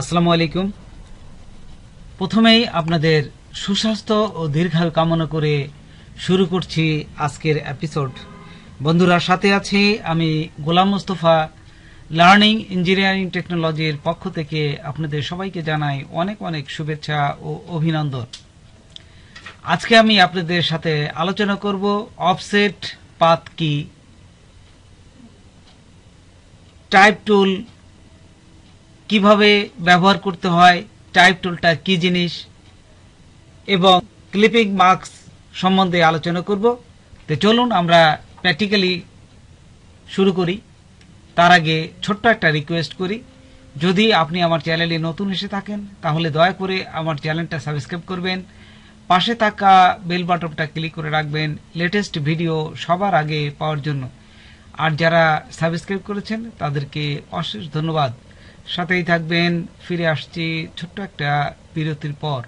আসসালামু আলাইকুম প্রথমেই আপনাদের সুস্বাস্থ্য ও দীর্ঘায়ু কামনা করে শুরু করছি আজকের এপিসোড বন্ধুরা সাথে আছি আমি গোলাম মোস্তফা লার্নিং ইঞ্জিনিয়ারিং টেকনোলজির পক্ষ থেকে আপনাদের সবাইকে জানাই অনেক অনেক শুভেচ্ছা ও অভিনন্দন আজকে আমি আপনাদের সাথে আলোচনা করব অফসেট পাত কি টাইপ টুল কিভাবে ব্যবহার করতে হয় টাইপ টুলটা কি জিনিস এবং ক্লিপিং মার্কস সম্বন্ধে আলোচনা করব তো চলুন আমরা প্র্যাকটিক্যালি শুরু করি তার আগে ছোট্ট একটা রিকোয়েস্ট করি যদি আপনি আমার চ্যানেলে নতুন এসে থাকেন তাহলে দয়া করে আমার চ্যানেলটা সাবস্ক্রাইব করবেন পাশে থাকা বেল বাটনটা ক্লিক করে রাখবেন লেটেস্ট ভিডিও সবার আগে পাওয়ার জন্য আর যারা সাবস্ক্রাইব করেছেন তাদেরকে অশেষ ধন্যবাদ সাথেই থাকবেন ফিরে আসছি ছোট্ট একটা বিরতির পর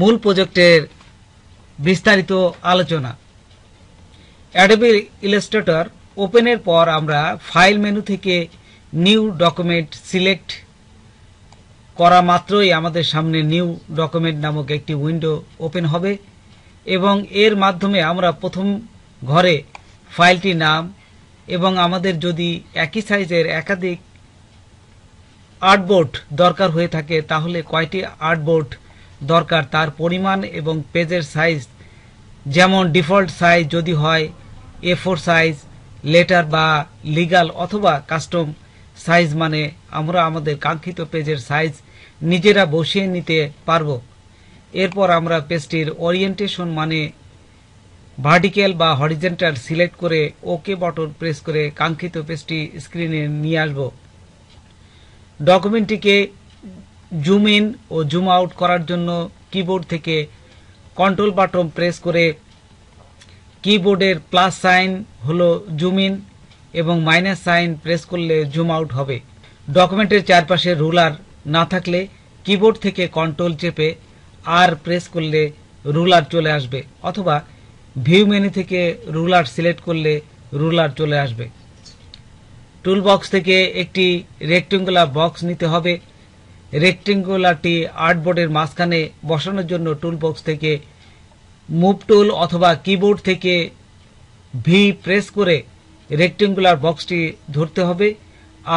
মূল প্রজেক্টের বিস্তারিত আলোচনা অ্যাডবি ইলাস্ট্রেটর ওপেনের পর আমরা ফাইল মেনু থেকে নিউ ডকুমেন্ট সিলেক্ট করা মাত্রই আমাদের সামনে নিউ ডকুমেন্ট নামক একটি উইন্ডো ওপেন হবে এবং এর মাধ্যমে আমরা প্রথম ঘরে ফাইলটির নাম এবং আমাদের যদি একই সাইজের একাধিক আর্টবোর্ড দরকার হয়ে থাকে তাহলে কয়টি আর্টবোর্ড দরকার তার পরিমাণ এবং পেজের সাইজ যেমন ডিফল্ট সাইজ যদি হয় এ ফোর সাইজ লেটার বা লিগাল অথবা কাস্টম সাইজ মানে আমরা আমাদের কাঙ্ক্ষিত পেজের সাইজ নিজেরা বসিয়ে নিতে পারব এরপর আমরা পেজটির ওরিয়েন্টেশন মানে ভার্টিক্যাল বা হরিজেন্টাল সিলেক্ট করে ওকে বটন প্রেস করে কাঙ্ক্ষিত পেজটি স্ক্রিনে নিয়ে আসব ডকুমেন্টটিকে জুম ইন ও জুম আউট করার জন্য কিবোর্ড থেকে কন্ট্রোল বাটন প্রেস করে কিবোর্ডের প্লাস সাইন হলো জুম ইন এবং মাইনাস সাইন প্রেস করলে জুম আউট হবে ডকুমেন্টের চারপাশে রুলার না থাকলে কিবোর্ড থেকে কন্ট্রোল চেপে আর প্রেস করলে রুলার চলে আসবে অথবা ভিউ মেনু থেকে রুলার সিলেক্ট করলে রুলার চলে আসবে টুল বক্স থেকে একটি রেক্টেঙ্গুলার বক্স নিতে হবে রেক্টেঙ্গুলারটি আর্টবোর্ডের মাঝখানে বসানোর জন্য টুল বক্স থেকে মুভ টুল অথবা কিবোর্ড থেকে ভি প্রেস করে রেক্টেঙ্গুলার বক্সটি ধরতে হবে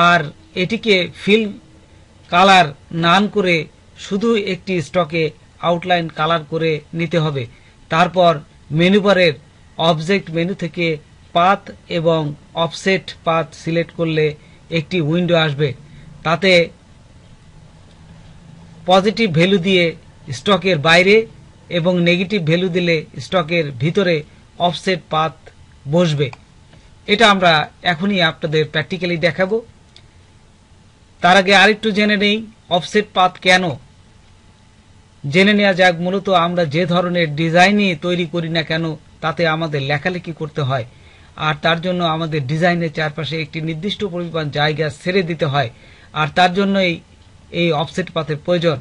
আর এটিকে ফিল কালার নান করে শুধু একটি স্টকে আউটলাইন কালার করে নিতে হবে তারপর মেনুবারের অবজেক্ট মেনু থেকে পাত এবং অফসেট পাত সিলেক্ট করলে একটি উইন্ডো আসবে তাতে পজিটিভ ভ্যালু দিয়ে স্টকের বাইরে এবং নেগেটিভ ভ্যালু দিলে স্টকের ভিতরে অফসেট পাত বসবে এটা আমরা এখনই আপনাদের প্র্যাকটিক্যালি দেখাবো তার আগে আরেকটু জেনে নেই অফসেট পাত কেন জেনে নেওয়া যাক মূলত আমরা যে ধরনের ডিজাইনই তৈরি করি না কেন তাতে আমাদের লেখালেখি করতে হয় আর তার জন্য আমাদের ডিজাইনের চারপাশে একটি নির্দিষ্ট পরিমাণ জায়গা ছেড়ে দিতে হয় আর তার জন্যই এই অফসেট পাথের প্রয়োজন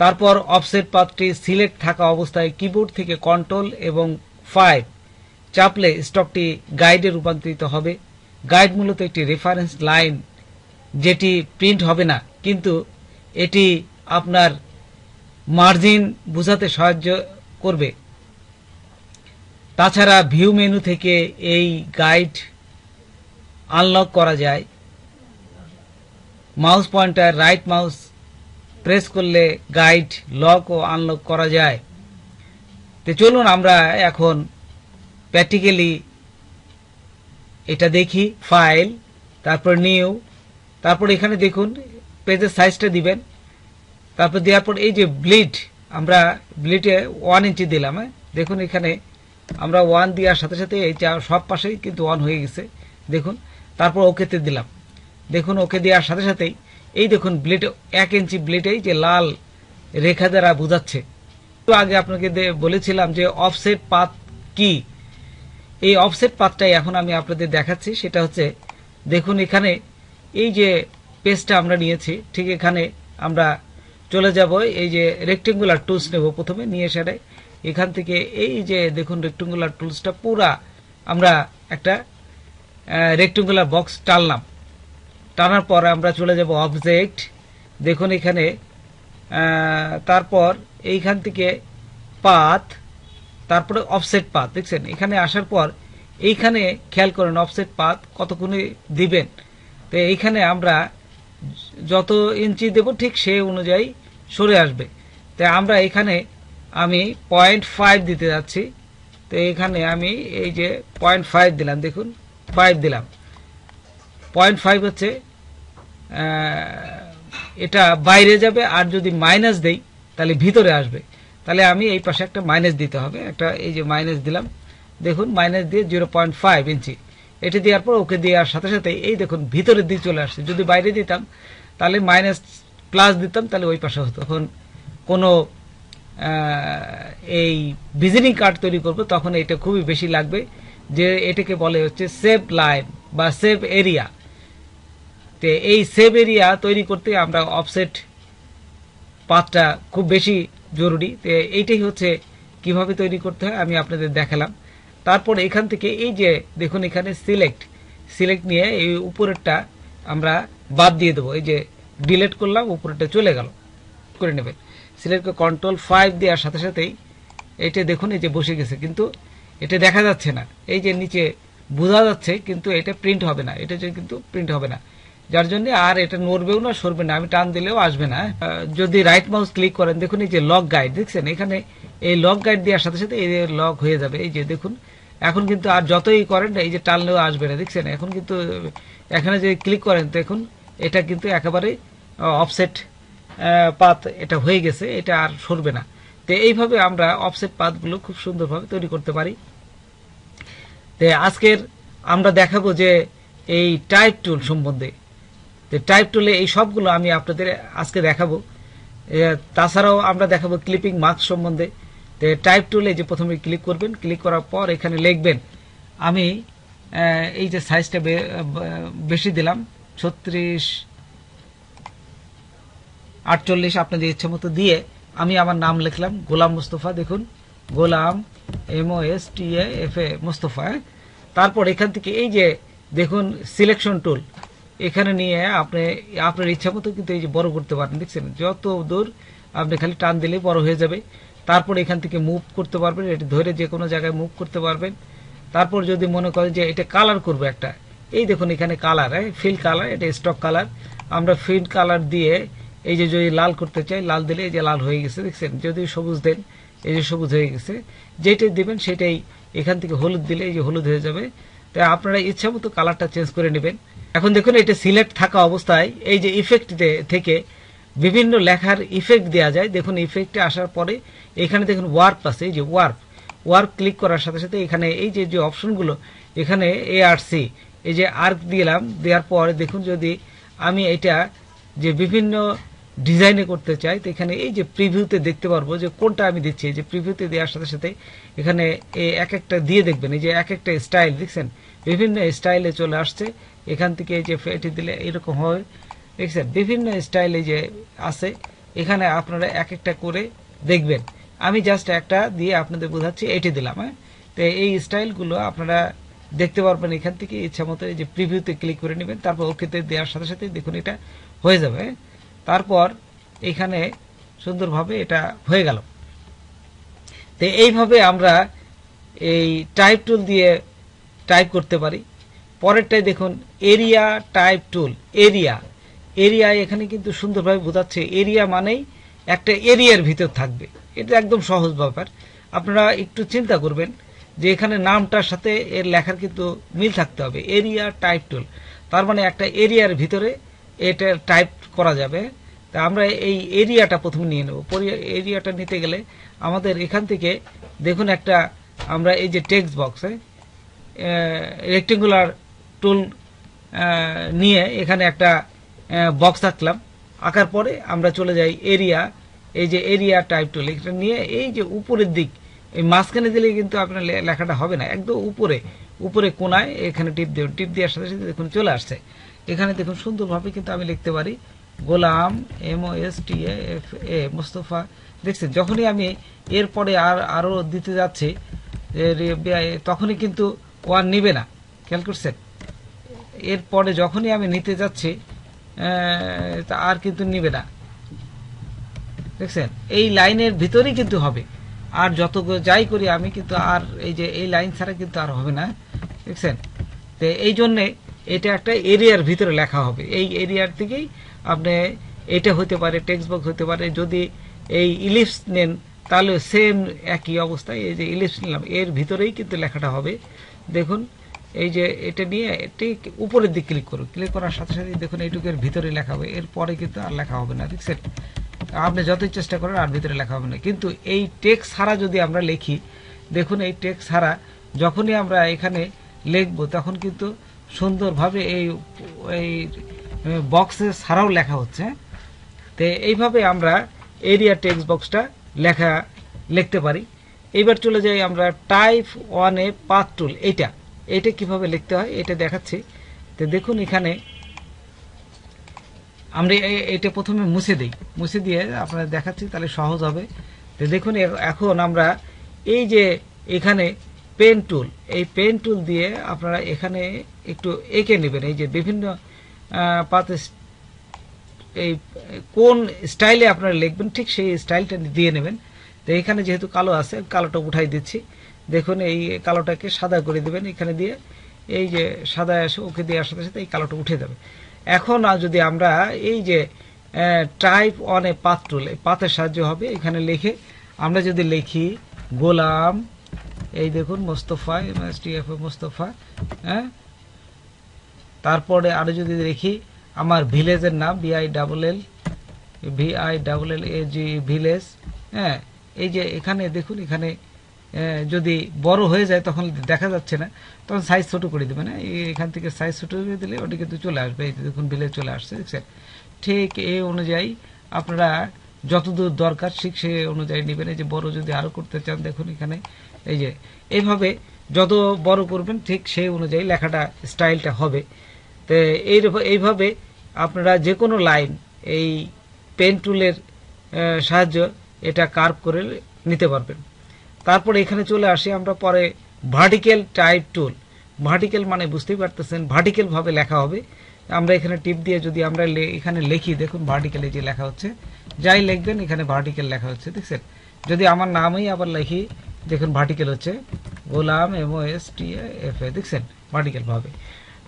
তারপর অফসেট পাথটি সিলেক্ট থাকা অবস্থায় কিবোর্ড থেকে কন্ট্রোল এবং ফাইভ চাপলে স্টকটি গাইডে রূপান্তরিত হবে গাইড মূলত একটি রেফারেন্স লাইন যেটি প্রিন্ট হবে না কিন্তু এটি আপনার মার্জিন বোঝাতে সাহায্য করবে তাছাড়া ভিউ মেনু থেকে এই গাইড আনলক করা যায় mouse pointer right mouse press করলে গাইড লক ও আনলক করা যায় তো চলুন আমরা এখন প্র্যাকটিক্যালি এটা দেখি ফাইল তারপর নিউ তারপর এখানে দেখুন পেজের সাইজটা দিবেন তারপর দেওয়ার পর এই যে ব্লিড আমরা ব্লিডে ওয়ান ইঞ্চি দিলাম হ্যাঁ? দেখুন এখানে আমরা ওয়ান দেওয়ার সাথে সাথে এইটা সব পাশেই কিন্তু ওয়ান হয়ে গেছে দেখুন তারপর ওকেতে দিলাম দেখুন ওকে দেওয়ার সাথে সাথেই এই দেখুন ব্লিড এক ইঞ্চি ব্লিডেই যে লাল রেখা দ্বারা বোঝাচ্ছে তো আগে আপনাকে বলেছিলাম যে অফসেট পাত কি এই অফসেট পাতটাই এখন আমি আপনাদের দেখাচ্ছি সেটা হচ্ছে দেখুন এখানে এই যে পেজটা আমরা নিয়েছি ঠিক এখানে আমরা চলে যাব এই যে রেক্টেঙ্গুলার টুলস নেব প্রথমে নিয়ে সেটাই এখান থেকে এই যে দেখুন রেক্টেঙ্গুলার টুলসটা পুরা আমরা একটা রেক্টেঙ্গুলার বক্স টানলাম টানার পর আমরা চলে যাব অবজেক্ট দেখুন এখানে তারপর এইখান থেকে পাথ তারপরে অফসেট পাত দেখছেন এখানে আসার পর এইখানে খেয়াল করেন অফসেট পাত কতক্ষণে দিবেন তো এইখানে আমরা যত ইঞ্চি দেব ঠিক সে অনুযায়ী সরে আসবে তো আমরা এখানে আমি পয়েন্ট ফাইভ দিতে যাচ্ছি তো এখানে আমি এই যে পয়েন্ট ফাইভ দিলাম দেখুন ফাইভ দিলাম পয়েন্ট ফাইভ হচ্ছে এটা বাইরে যাবে আর যদি মাইনাস দেই তাহলে ভিতরে আসবে তাহলে আমি এই পাশে একটা মাইনাস দিতে হবে একটা এই যে মাইনাস দিলাম দেখুন মাইনাস দিয়ে জিরো পয়েন্ট ফাইভ ইঞ্চি এটি দেওয়ার পর ওকে দেওয়ার সাথে সাথে এই দেখুন ভিতরের দিকে চলে আসছে যদি বাইরে দিতাম তাহলে মাইনাস প্লাস দিতাম তাহলে ওই পাশে হতো তখন কোনো এই ভিজিটিং কার্ড তৈরি করবো তখন এটা খুবই বেশি লাগবে যে এটাকে বলে হচ্ছে সেভ লাইন বা সেভ এরিয়া তো এই সেভ এরিয়া তৈরি করতে আমরা অফসেট পাতটা খুব বেশি জরুরি এইটাই হচ্ছে কিভাবে তৈরি করতে হয় আমি আপনাদের দেখালাম তারপর এখান থেকে এই যে দেখুন এখানে সিলেক্ট সিলেক্ট নিয়ে এই উপরেরটা আমরা বাদ দিয়ে দেবো এই যে ডিলেট করলাম উপরেরটা চলে গেল করে নেবেন সিলেক্টকে কন্ট্রোল ফাইভ দেওয়ার সাথে সাথেই এটা দেখুন এই যে বসে গেছে কিন্তু এটা দেখা যাচ্ছে না এই যে নিচে বোঝা যাচ্ছে কিন্তু এটা প্রিন্ট হবে না এটা কিন্তু প্রিন্ট হবে না যার জন্য আর এটা নড়বেও না সরবে না আমি টান দিলেও আসবে না হ্যাঁ। যদি রাইট মাউস ক্লিক করেন দেখুন এই যে লক গাইড দেখছেন এখানে এই লক গাইড দেওয়ার সাথে সাথে এই লক হয়ে যাবে এই যে দেখুন এখন কিন্তু আর যতই করেন এই যে টানলেও আসবে না দেখছেন এখন কিন্তু এখানে যে ক্লিক করেন দেখুন এটা কিন্তু একেবারেই অফসেট পাত এটা হয়ে গেছে এটা আর সরবে না তো এইভাবে আমরা অফসেট পাতগুলো খুব সুন্দরভাবে তৈরি করতে পারি তো আজকের আমরা দেখাবো যে এই টাইপ টুল সম্বন্ধে টাইপ টুলে এই সবগুলো আমি আপনাদের আজকে দেখাবো তাছাড়াও আমরা দেখাবো ক্লিপিং মার্কস সম্বন্ধে তো টাইপ টুলে যে প্রথমে ক্লিক করবেন ক্লিক করার পর এখানে লিখবেন আমি এই যে সাইজটা বেশি দিলাম ছত্রিশ আটচল্লিশ আপনাদের ইচ্ছে মতো দিয়ে আমি আমার নাম লিখলাম গোলাম মোস্তফা দেখুন Golam M O S T F A Mostafa তারপর এখান থেকে এই যে দেখুন সিলেকশন টুল এখানে নিয়ে আপনি আপনার ইচ্ছা মতো কিন্তু এই যে বড় করতে পারেন দেখছেন যত দূর আপনি খালি টান দিলে বড় হয়ে যাবে তারপর এখান থেকে মুভ করতে পারবেন এটি ধরে যে কোনো জায়গায় মুভ করতে পারবেন তারপর যদি মনে করেন যে এটা কালার করবো একটা এই দেখুন এখানে কালার হ্যাঁ ফিল কালার এটা স্টক কালার আমরা ফিল কালার দিয়ে এই যে যদি লাল করতে চাই লাল দিলে এই যে লাল হয়ে গেছে দেখছেন যদি সবুজ দেন এই যে সবুজ হয়ে গেছে যেটাই দেবেন সেটাই এখান থেকে হলুদ দিলে এই যে হলুদ হয়ে যাবে তাই আপনারা ইচ্ছা মতো কালারটা চেঞ্জ করে নেবেন এখন দেখুন এটা সিলেক্ট থাকা অবস্থায় এই যে ইফেক্ট থেকে বিভিন্ন লেখার ইফেক্ট দেওয়া যায় দেখুন ইফেক্টে আসার পরে এখানে দেখুন ওয়ার্প আছে এই যে ওয়ার্প ওয়ার্ক ক্লিক করার সাথে সাথে এখানে এই যে যে অপশনগুলো এখানে এ আর সি এই যে আর্ক দিলাম দেওয়ার পরে দেখুন যদি আমি এটা যে বিভিন্ন ডিজাইনে করতে চাই তো এখানে এই যে প্রিভিউতে দেখতে পারবো যে কোনটা আমি দিচ্ছি যে প্রিভিউতে দেওয়ার সাথে সাথে এখানে এক একটা দিয়ে দেখবেন এই যে এক একটা স্টাইল দেখছেন বিভিন্ন স্টাইলে চলে আসছে এখান থেকে এই যে এটি দিলে এরকম হয় দেখছেন বিভিন্ন স্টাইলে যে আছে এখানে আপনারা এক একটা করে দেখবেন আমি জাস্ট একটা দিয়ে আপনাদের বোঝাচ্ছি এটি দিলাম হ্যাঁ তো এই স্টাইলগুলো আপনারা দেখতে পারবেন এখান থেকে ইচ্ছা মতো এই যে প্রিভিউতে ক্লিক করে নেবেন তারপর ওকেতে দেওয়ার সাথে সাথে দেখুন এটা হয়ে যাবে হ্যাঁ? তারপর এখানে সুন্দরভাবে এটা হয়ে গেল তো এইভাবে আমরা এই টাইপ টুল দিয়ে টাইপ করতে পারি পরেরটাই দেখুন area type tool area area এখানে কিন্তু সুন্দরভাবে বোঝাচ্ছে এরিয়া মানেই একটা এরিয়ার ভিতর থাকবে এটা একদম সহজ ব্যাপার আপনারা একটু চিন্তা করবেন যে এখানে নামটার সাথে এর লেখার কিন্তু মিল থাকতে হবে এরিয়া টাইপ টুল তার মানে একটা এরিয়ার ভিতরে এটা টাইপ করা যাবে তা আমরা এই এরিয়াটা প্রথমে নিয়ে নেব এরিয়াটা নিতে গেলে আমাদের এখান থেকে দেখুন একটা আমরা এই যে টেক্সট বক্সে রেক্টেঙ্গুলার টুল নিয়ে এখানে একটা বক্স আঁকলাম আঁকার পরে আমরা চলে যাই এরিয়া এই যে এরিয়া টাইপ টুল এটা নিয়ে এই যে উপরের দিক এই মাঝখানে দিলে কিন্তু আপনার লেখাটা হবে না একদম উপরে উপরে কোনায় এখানে টিপ দেব টিপ দেওয়ার সাথে সাথে দেখুন চলে আসছে এখানে দেখুন সুন্দরভাবে কিন্তু আমি লিখতে পারি Golam M O S T F A Mostafa দেখছেন যখনই আমি এরপরে আর আরও দিতে যাচ্ছি তখনই কিন্তু ওয়ান নিবে না খেয়াল করছেন এরপরে যখনই আমি নিতে যাচ্ছি আর কিন্তু নিবে না দেখছেন এই লাইনের ভিতরেই কিন্তু হবে আর যত যাই করি আমি কিন্তু আর এই যে এই লাইন ছাড়া কিন্তু আর হবে না দেখছেন তো এই জন্যে এটা একটা এরিয়ার ভিতরে লেখা হবে এই এরিয়ার থেকেই আপনি এটা হতে পারে টেক্সট বক্স হতে পারে যদি এই ইলিপস নেন তাহলে সেম একই অবস্থায় এই যে ইলিপস নিলাম এর ভিতরেই কিন্তু লেখাটা হবে দেখুন এই যে এটা নিয়ে এটি উপরের দিকে ক্লিক করুন ক্লিক করার সাথে সাথে দেখুন এইটুকের ভিতরে লেখা হবে এরপরে কিন্তু আর লেখা হবে না ঠিক আছে আপনি যতই চেষ্টা করেন আর ভিতরে লেখা হবে না কিন্তু এই টেক্স ছাড়া যদি আমরা লিখি দেখুন এই টেক্স ছাড়া যখনই আমরা এখানে লিখব তখন কিন্তু সুন্দরভাবে এই এই বক্সে ছাড়াও লেখা হচ্ছে তো এইভাবে আমরা এরিয়া টেক্সট বক্সটা লেখা লিখতে পারি এবার চলে যাই আমরা টাইপ ওয়ানে পাথ টুল এইটা এটা কিভাবে লিখতে হয় এটা দেখাচ্ছি তো দেখুন এখানে আমরা এটা প্রথমে মুছে দিই মুছে দিয়ে আপনারা দেখাচ্ছি তাহলে সহজ হবে তো দেখুন এখন আমরা এই যে এখানে পেন টুল এই পেন টুল দিয়ে আপনারা এখানে একটু এঁকে নেবেন এই যে বিভিন্ন পাতে এই কোন স্টাইলে আপনারা লিখবেন ঠিক সেই স্টাইলটা দিয়ে নেবেন তো এখানে যেহেতু কালো আছে কালোটা উঠাই দিচ্ছি দেখুন এই কালোটাকে সাদা করে দেবেন এখানে দিয়ে এই যে সাদা এসে ওকে দেওয়ার সাথে সাথে এই কালোটা উঠে যাবে এখন যদি আমরা এই যে টাইপ অন এ পাত এই পাতের সাহায্য হবে এখানে লিখে আমরা যদি লিখি গোলাম এই দেখুন মোস্তফা এমএসটিএফ মোস্তফা হ্যাঁ তারপরে আরও যদি দেখি আমার ভিলেজের নাম B I double L V I double L A G village হ্যাঁ এই যে এখানে দেখুন এখানে যদি বড় হয়ে যায় তখন দেখা যাচ্ছে না তখন সাইজ ছোট করে দেবে না এখান থেকে সাইজ ছোট করে দিলে ওটা কিন্তু চলে আসবে দেখুন বিলে চলে আসছে দেখছেন ঠিক এই অনুযায়ী আপনারা যতদূর দরকার ঠিক সে অনুযায়ী নেবেন এই যে বড় যদি আরও করতে চান দেখুন এখানে এই যে এইভাবে যত বড় করবেন ঠিক সেই অনুযায়ী লেখাটা স্টাইলটা হবে তো এইরকম এইভাবে আপনারা যে কোনো লাইন এই পেন টুলের সাহায্য এটা কার্ভ করে নিতে পারবেন তারপর এখানে চলে আসি আমরা পরে ভার্টিক্যাল টাইপ টুল ভার্টিক্যাল মানে বুঝতেই পারতেছেন ভার্টিক্যালভাবে লেখা হবে আমরা এখানে টিপ দিয়ে যদি আমরা এখানে লিখি দেখুন ভার্টিক্যালে যে লেখা হচ্ছে যাই লিখবেন এখানে ভার্টিক্যাল লেখা হচ্ছে দেখছেন যদি আমার নামই আবার লিখি দেখুন ভার্টিক্যাল হচ্ছে Golam M S T F A দেখছেন ভার্টিক্যালভাবে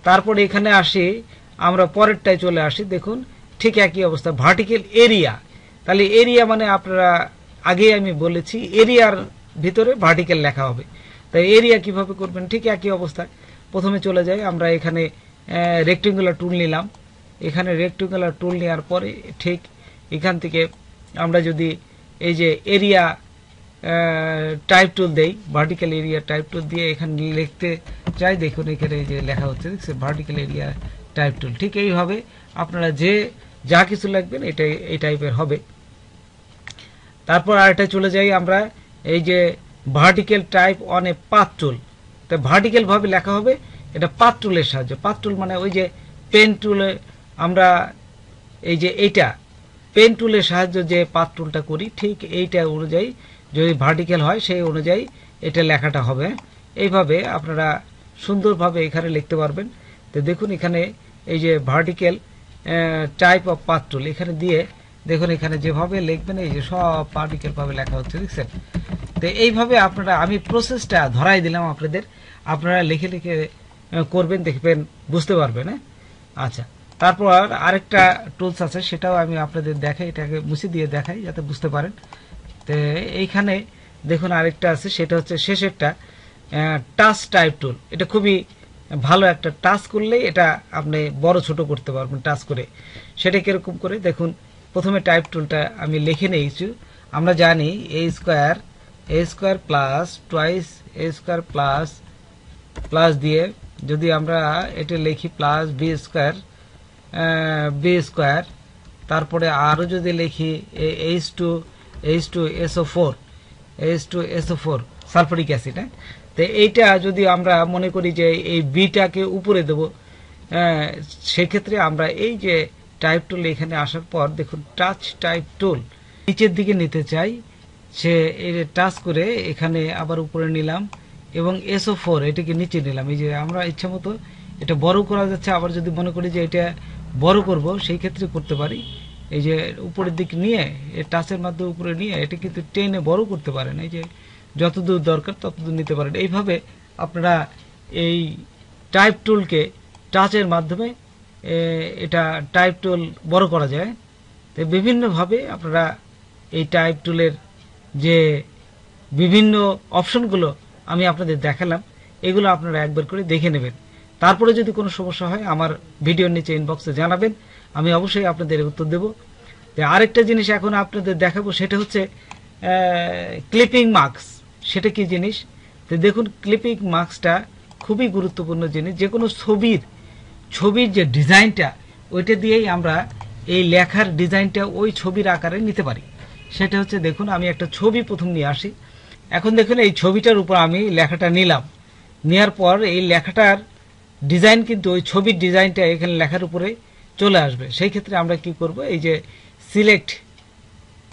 তারপর এখানে আসি আমরা পরেরটায় চলে আসি দেখুন ঠিক একই অবস্থা ভার্টিক্যাল এরিয়া তাহলে এরিয়া মানে আপনারা আগেই আমি বলেছি এরিয়ার ভিতরে ভার্টিক্যাল লেখা হবে তাই এরিয়া কিভাবে করবেন ঠিক একই অবস্থায় প্রথমে চলে যাই আমরা এখানে রেক্টেঙ্গুলার টুল নিলাম এখানে রেক্টেঙ্গুলার টুল নেওয়ার পরে ঠিক এখান থেকে আমরা যদি এই যে এরিয়া টাইপ টুল দেই ভার্টিক্যাল এরিয়া টাইপ টুল দিয়ে এখানে লিখতে চাই দেখুন এখানে যে লেখা হচ্ছে দেখছেন ভার্টিক্যাল এরিয়া টাইপ টুল ঠিক এইভাবে আপনারা যে যা কিছু লাগবেন এটাই এই টাইপের হবে তারপর আরেকটা চলে যাই আমরা এই যে vertical type on a path tool তা ভার্টিক্যালভাবে লেখা হবে এটা পাত্রুলের সাহায্যে পাত্রুল মানে ওই যে পেন টুলে আমরা এই যে এইটা পেন টুলের সাহায্য যে পাত টুলটা করি ঠিক এইটা অনুযায়ী যদি ভার্টিক্যাল হয় সেই অনুযায়ী এটা লেখাটা হবে এইভাবে আপনারা সুন্দরভাবে এখানে লিখতে পারবেন তো দেখুন এখানে এই যে ভার্টিক্যাল টাইপ অফ পাত টুল এখানে দিয়ে দেখুন এখানে যেভাবে লিখবেন এই যে সব পার্টিক্যালভাবে লেখা হচ্ছে দেখছেন তো এইভাবে আপনারা আমি প্রসেসটা ধরাই দিলাম আপনাদের আপনারা লিখে লিখে করবেন দেখবেন বুঝতে পারবেন হ্যাঁ আচ্ছা তারপর আরেকটা টুলস আছে সেটাও আমি আপনাদের দেখাই এটাকে মুছে দিয়ে দেখাই যাতে বুঝতে পারেন তো এইখানে দেখুন আরেকটা আছে সেটা হচ্ছে শেষেরটা টাচ টাইপ টুল এটা খুবই ভালো একটা টাচ করলেই এটা আপনি বড় ছোট করতে পারবেন টাচ করে সেটা কীরকম করে দেখুন প্রথমে টাইপ টুলটা আমি লিখে নিয়েছি আমরা জানি A square A square plus twice A square plus plus দিয়ে যদি আমরা এটা লিখি plus B square B square তারপরে আরও যদি লিখি H two H two S O four H two S O four sulphuric acid হ্যাঁ তো এইটা যদি আমরা মনে করি যে এই বিটাকে উপরে দেবো সেক্ষেত্রে আমরা এই যে টাইপ টুল এখানে আসার পর দেখুন টাচ টাইপ টুল নিচের দিকে নিতে চাই সে টাচ করে এখানে আবার উপরে নিলাম এবং এসও ফোর এটিকে নিচে নিলাম এই যে আমরা ইচ্ছা মতো এটা বড় করা যাচ্ছে আবার যদি মনে করি যে এটা বড় করব সেই ক্ষেত্রে করতে পারি এই যে উপরের দিক নিয়ে এই টাচের মাধ্যমে উপরে নিয়ে এটা কিন্তু টেনে বড় করতে পারেন এই যে যতদূর দরকার ততদূর নিতে পারেন এইভাবে আপনারা এই টাইপ টুলকে টাচের মাধ্যমে এটা টাইপ টুল বড় করা যায় তো বিভিন্নভাবে আপনারা এই টাইপ টুলের যে বিভিন্ন অপশনগুলো আমি আপনাদের দেখালাম এগুলো আপনারা একবার করে দেখে নেবেন তারপরে যদি কোনো সমস্যা হয় আমার ভিডিওর নিচে ইনবক্সে জানাবেন আমি অবশ্যই আপনাদের উত্তর দেব আরেকটা জিনিস এখন আপনাদের দেখাবো সেটা হচ্ছে ক্লিপিং মাস্ক সেটা কি জিনিস তো দেখুন ক্লিপিং মাস্কটা খুবই গুরুত্বপূর্ণ জিনিস যে কোনো ছবির ছবির যে ডিজাইনটা ওইটা দিয়েই আমরা এই লেখার ডিজাইনটা ওই ছবির আকারে নিতে পারি সেটা হচ্ছে দেখুন আমি একটা ছবি প্রথম নিয়ে আসি এখন দেখুন এই ছবিটার উপর আমি লেখাটা নিলাম নেওয়ার পর এই লেখাটার ডিজাইন কিন্তু ওই ছবির ডিজাইনটা এখানে লেখার উপরে চলে আসবে সেই ক্ষেত্রে আমরা কি করব এই যে সিলেক্ট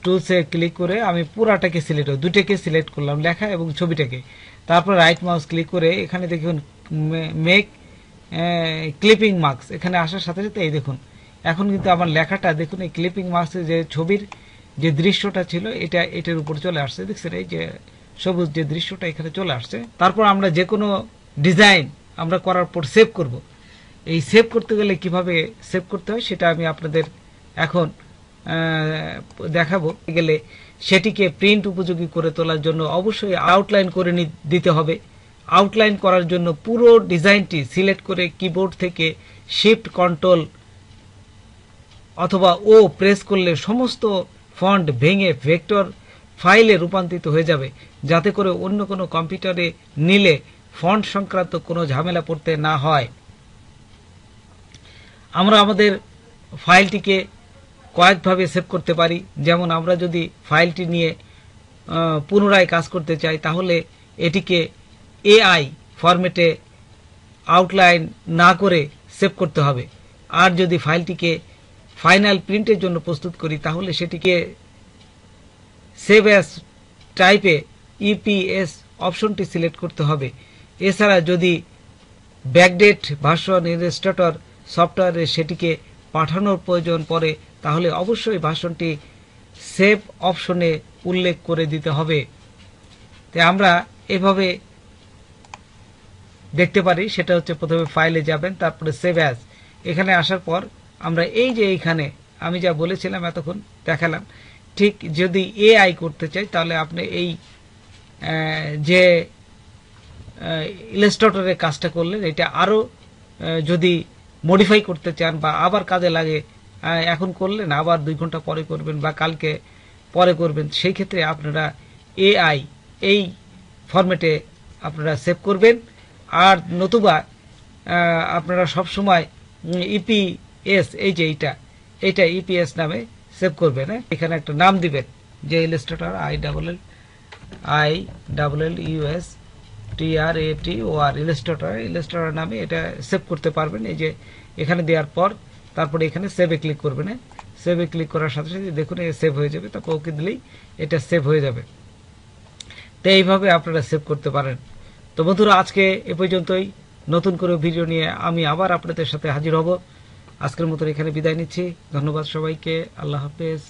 টুলসে ক্লিক করে আমি পুরাটাকে সিলেক্ট দুটাকে সিলেক্ট করলাম লেখা এবং ছবিটাকে তারপর রাইট মাউস ক্লিক করে এখানে দেখুন মেক ক্লিপিং মার্কস এখানে আসার সাথে সাথে এই দেখুন এখন কিন্তু আমার লেখাটা দেখুন এই ক্লিপিং মার্কসে যে ছবির যে দৃশ্যটা ছিল এটা এটার উপর চলে আসছে দেখছেন এই যে সবুজ যে দৃশ্যটা এখানে চলে আসছে তারপর আমরা যে কোনো ডিজাইন আমরা করার পর সেভ করব এই সেভ করতে গেলে কিভাবে সেভ করতে হয় সেটা আমি আপনাদের এখন দেখাবো গেলে সেটিকে প্রিন্ট উপযোগী করে তোলার জন্য অবশ্যই আউটলাইন করে দিতে হবে আউটলাইন করার জন্য পুরো ডিজাইনটি সিলেক্ট করে কিবোর্ড থেকে শিফট কন্ট্রোল অথবা ও প্রেস করলে সমস্ত ফন্ট ভেঙে ভেক্টর ফাইলে রূপান্তরিত হয়ে যাবে যাতে করে অন্য কোনো কম্পিউটারে নিলে ফন্ট সংক্রান্ত কোনো ঝামেলা পড়তে না হয় আমরা আমাদের ফাইলটিকে কয়েকভাবে সেভ করতে পারি যেমন আমরা যদি ফাইলটি নিয়ে পুনরায় কাজ করতে চাই তাহলে এটিকে এআই ফরম্যাটে আউটলাইন না করে সেভ করতে হবে আর যদি ফাইলটিকে ফাইনাল প্রিন্টের জন্য প্রস্তুত করি তাহলে সেটিকে সেভ অ্যাস টাইপে ইপিএস অপশনটি সিলেক্ট করতে হবে এছাড়া যদি ব্যাকডেট ভাষণ রেজিস্ট্রেটর সফটওয়্যারে সেটিকে পাঠানোর প্রয়োজন পড়ে তাহলে অবশ্যই ভাষণটি সেভ অপশনে উল্লেখ করে দিতে হবে তাই আমরা এভাবে দেখতে পারি সেটা হচ্ছে প্রথমে ফাইলে যাবেন তারপরে সেভ অ্যাস এখানে আসার পর আমরা এই যে এইখানে আমি যা বলেছিলাম এতক্ষণ দেখালাম ঠিক যদি এআই করতে চাই তাহলে আপনি এই যে ইলাস্ট্রেটরের কাজটা করলেন এটা আরও যদি মডিফাই করতে চান বা আবার কাজে লাগে এখন করলেন আবার দুই ঘন্টা পরে করবেন বা কালকে পরে করবেন সেই ক্ষেত্রে আপনারা এআই এই ফরম্যাটে আপনারা সেভ করবেন আর নতুবা আপনারা সব সময় ইপি এস এই যে এইটা এটা ইপিএস নামে সেভ করবেন হ্যাঁ? এখানে একটা নাম দিবেন যে illustrator I double L I double L U S T R A T O R illustrator illustrator নামে এটা সেভ করতে পারবেন এই যে এখানে দেওয়ার পর তারপরে এখানে সেভে ক্লিক করবেন হ্যাঁ সেভে ক্লিক করার সাথে সাথে দেখুন এ সেভ হয়ে যাবে তারপর ওকে দিলেই এটা সেভ হয়ে যাবে তো এইভাবে আপনারা সেভ করতে পারেন তো বন্ধুরা আজকে এ পর্যন্তই নতুন করে ভিডিও নিয়ে আমি আবার আপনাদের সাথে হাজির হব আজকের মতো এখানে বিদায় নিচ্ছি ধন্যবাদ সবাইকে আল্লাহ হাফেজ